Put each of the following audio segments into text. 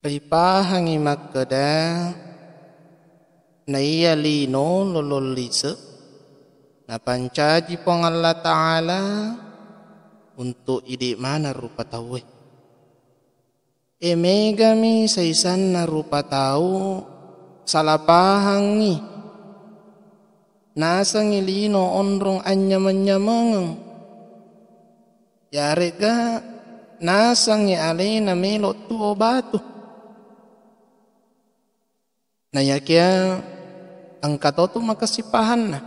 Pipahangimakkada hangi lolollise na pancaji pong Allah Ta'ala untuk ide mana rupa tahu eh. emegami saisan na rupa tahu salah pahang ni nasa ngilino onrong anyamanyamang yarega nasa ngi alena melo tuo nayakia angkatotu makasipahan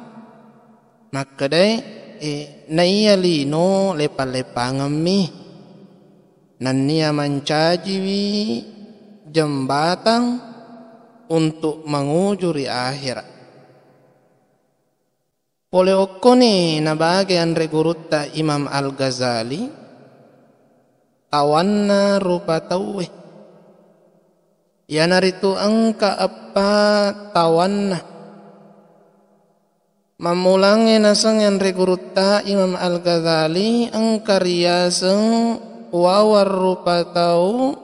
makadai e, eh, naiyali no lepalepangami mancaji wi jembatang untuk mengujuri akhirat Pole ni na bagian gurutta Imam Al-Ghazali tawanna rupa tawe yanaritu angka apa tawanna mamulangi nasang yang rikuruta Imam Al-Ghazali angkarya seng wawar rupa tau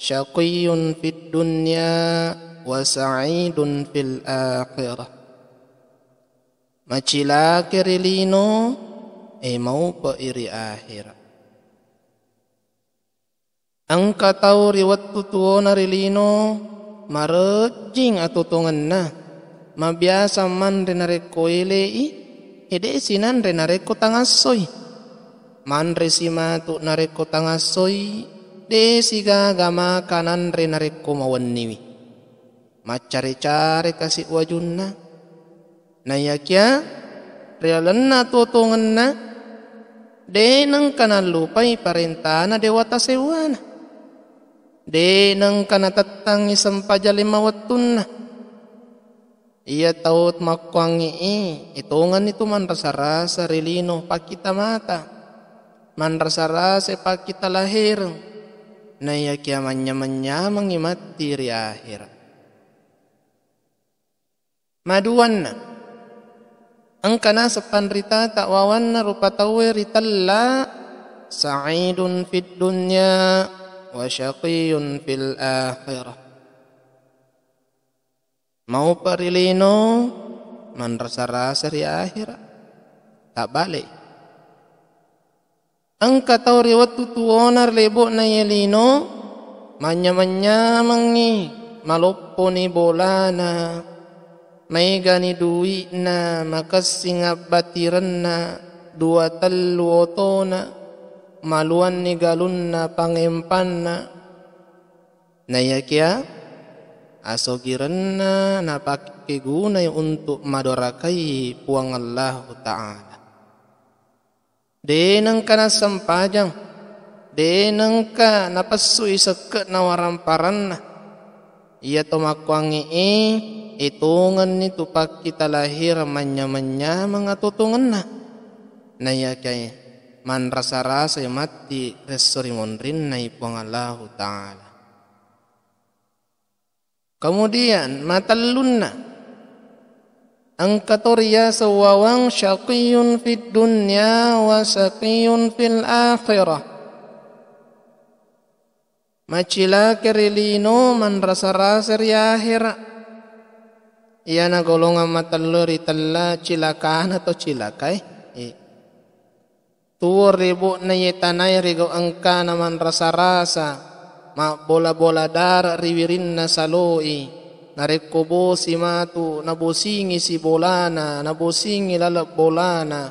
syaqiyun fit dunya wasaidun fil akhirah macila kirilino e eh, mau po iri akhirat Angka Angkatau riwattu tuona rilino marejing atau na mabiasa man renareko elei ede sinan renareko tangasoi man resima tu nareko tangasoi de siga gama kanan renareko mawanniwi macare-care kasih wajunna na na iya realenna totongenna de nang kanan lupai parentana dewata sewana deneng kana tattang isang pajalima wattun na. Iya taot makuangi i, itungan itu manrasa-rasa rilino pakita mata, manrasa-rasa pakita lahir, na iya kiamannya menyamang imat diri akhir. Maduanna, angkana sepan rita tak wawanna rupa tawe ritalla, sa'idun fid dunya, وشقي في الآخرة Mau perilino Menerasa-rasa di akhirat Tak balik Angka tau riwatu tuonar lebo na yelino Manya-manya mangi Maloppo ni bolana Maiga ni duwi na Makassing abatiran na Dua tellu otona maluan ni galunna pangempanna nayakia asogirenna pakke guna untuk madorakai puang Allah Ta'ala deneng kana sempajang deneng ka napasui na nawaramparannah ia makwangi i itungan ni tupak kita lahir manya-manya mengatutungan na naya kaya man rasa-rasa ya mati monrin nai pengallahu ta'ala. Kemudian matallunna angkatoriya sawawang syaqiyun fid dunya wa syaqiyun fil akhirah. Macila kerilino man rasa-rasa akhirat. Ia na golongan matalur itala cilakaan atau cilakai. Eh. Turibu ribu tanai rigo angka naman rasa-rasa Ma bola-bola dar riwirin na saloi Narekubo si matu nabusingi si bolana Nabusingi lalap bolana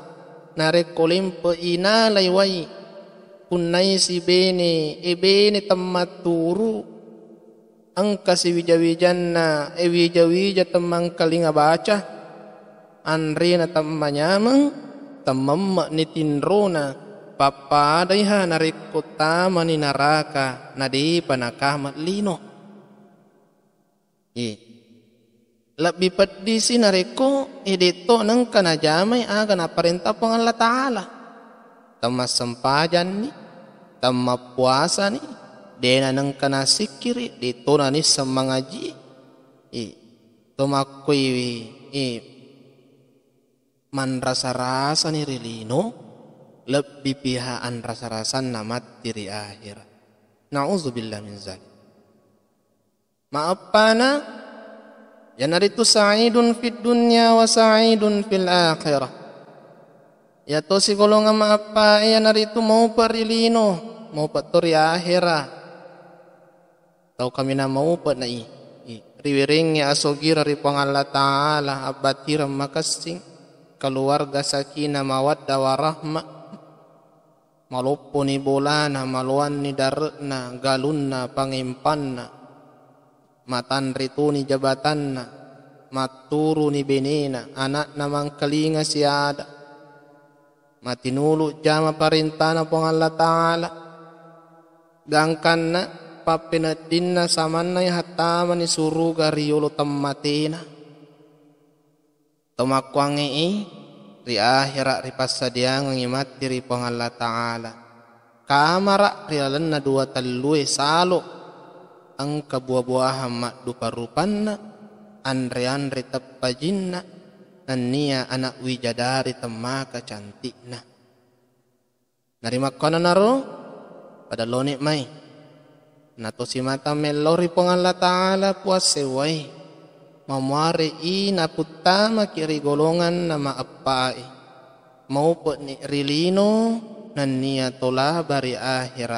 Narekolimpo inalay way kunai si bene e bene temat turu Angka si na e wijawija temang kalinga baca Anri na mang temmamni tinruna pappadaiha narikkutamani naraka panakah lino i iya. lebih pedih si nareko edito nang kana jamai aga na perintah pengalah taala tema sempajan ni tema puasa ni dena nang kana sikiri ditona ni semangaji i iya. tema kui i iya man rasa rasa ni rilino lebih pihaan rasa-rasan nama tiri akhir. Nauzubillah min zalik. Maapana yanaritu sa'idun fit dunya wa sa'idun fil akhirah. Ya to si golongan maapa yanaritu mau perilino, mau ya akhirah. Tau kami na mau pet nai. Riwiringnya asogira ri Allah Ta'ala abatiram makasing keluarga sakinah mawaddah warahmah maluppuni bulana maluanni darna galunna pangimpanna matan rituni jabatanna maturuni benina anak namang kelinga siada matinulu jama parintana pengalla Ta'ala gangkanna papinadinna samanna hatamani suruga riulu tammatina tumakwangi ri akhira ri passadiang ngimatti ri pongalla ta'ala kamara ri alanna dua tallue ang angka buah hamak dupa rupanna anrian ri tappajinna nannia anak wijadari temaka cantikna nari kana naro pada lonik mai nato simata melori pongalla ta'ala puas sewai mamware i putama kiri golongan nama appa'i maupun rilino nan niatola bari akhirat